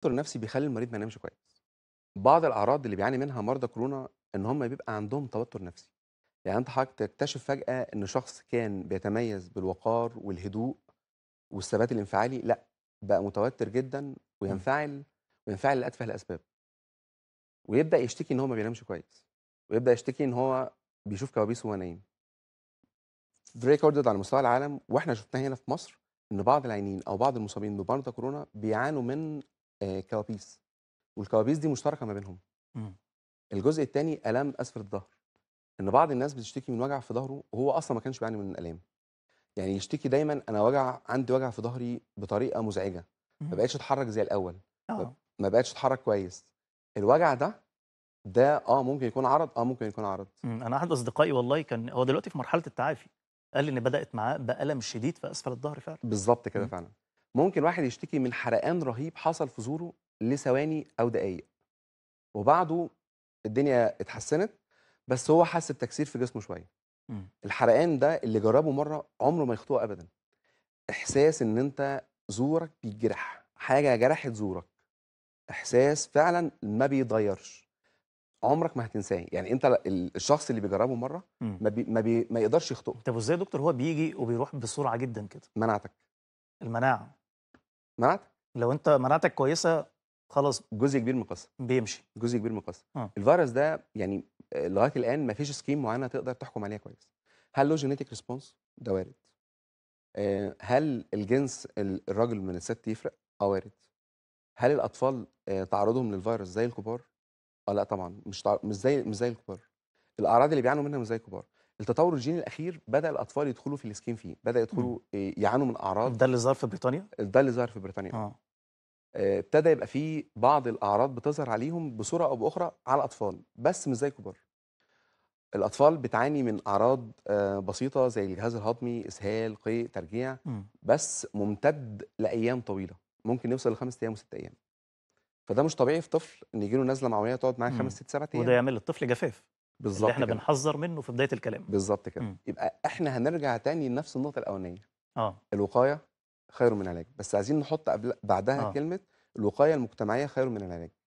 التوتر النفسي بيخلي المريض ما ينامش كويس بعض الاعراض اللي بيعاني منها مرضى كورونا ان هم بيبقى عندهم توتر نفسي يعني انت حضرتك تكتشف فجاه ان شخص كان بيتميز بالوقار والهدوء والثبات الانفعالي لا بقى متوتر جدا إمم. وينفعل وينفعل لاتفه الاسباب ويبدا يشتكي ان هو ما بينامش كويس ويبدا يشتكي ان هو بيشوف كوابيس وهو نايم ريكوردد على مستوى العالم واحنا شفناه هنا في مصر ان بعض العينين او بعض المصابين بمرضى كورونا بيعانوا من آه، كوابيس والكوابيس دي مشتركه ما بينهم م. إمم. الجزء الثاني الام اسفل الظهر ان بعض الناس بتشتكي من وجع في ظهره وهو اصلا ما كانش بيعاني من الالام يعني يشتكي دايما انا وجع عندي وجع في ظهري بطريقه مزعجه ما إمم. بقتش اتحرك زي الاول أوه. آه. ما بقتش اتحرك كويس الوجع ده ده اه ممكن يكون عرض اه ممكن يكون عرض إمم، انا احد اصدقائي والله كان هو دلوقتي في مرحله التعافي قال لي ان بدات معاه بالم شديد في اسفل الظهر فعلا بالظبط كده فعلا ممكن واحد يشتكي من حرقان رهيب حصل في زوره لثواني او دقائق وبعده الدنيا اتحسنت بس هو حس بتكسير في جسمه شويه إمم. الحرقان ده اللي جربه مره عمره ما يخطئه ابدا احساس ان انت زورك بيتجرح حاجه جرحت زورك احساس فعلا ما بيتغيرش عمرك ما هتنساه يعني انت الشخص اللي بيجربه مره إمم. ما بي ما, بي ما يقدرش يخطئه طب وازاي يا دكتور هو بيجي وبيروح بسرعه جدا كده مناعتك المناعه مناعتك لو انت مناعتك كويسه خلاص جزء كبير من القصه بيمشي جزء كبير من القصه آه. الفيروس ده يعني آه، لغايه الان ما فيش سكيم معينه تقدر تحكم عليها كويس هل له جينيتك ريسبونس ده وارد آه، هل الجنس الراجل من الست يفرق اه وارد هل الاطفال آه، تعرضهم للفيروس زي الكبار اه لا طبعا مش مش زي مش زي الكبار الاعراض اللي بيعانوا منها مش زي الكبار التطور الجيني الاخير بدا الاطفال يدخلوا في السكين فيه بدا يدخلوا آه، يعانوا من اعراض ده اللي ظهر في بريطانيا ده اللي ظهر في بريطانيا اه, آه، ابتدى يبقى في بعض الاعراض بتظهر عليهم بصوره او باخرى على الاطفال بس مش زي الكبار الاطفال بتعاني من اعراض آه، بسيطه زي الجهاز الهضمي اسهال قيء ترجيع م. بس ممتد لايام طويله ممكن يوصل لخمس ايام وست ايام فده مش طبيعي في طفل ان يجيله له نزله معويه تقعد معاه خمس ست سبع ايام وده يعمل للطفل جفاف بالظبط اللي احنا كده. بنحذر منه في بدايه الكلام بالظبط كده مم. يبقى احنا هنرجع تاني لنفس النقطه الاولانيه اه الوقايه خير من العلاج بس عايزين نحط قبل بعدها آه. كلمه الوقايه المجتمعيه خير من العلاج